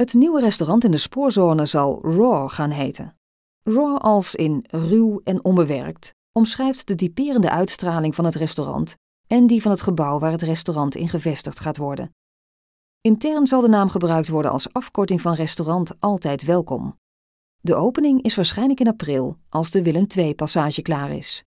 Het nieuwe restaurant in de spoorzone zal Raw gaan heten. Raw als in ruw en onbewerkt omschrijft de typerende uitstraling van het restaurant en die van het gebouw waar het restaurant in gevestigd gaat worden. Intern zal de naam gebruikt worden als afkorting van restaurant Altijd Welkom. De opening is waarschijnlijk in april als de Willem II-passage klaar is.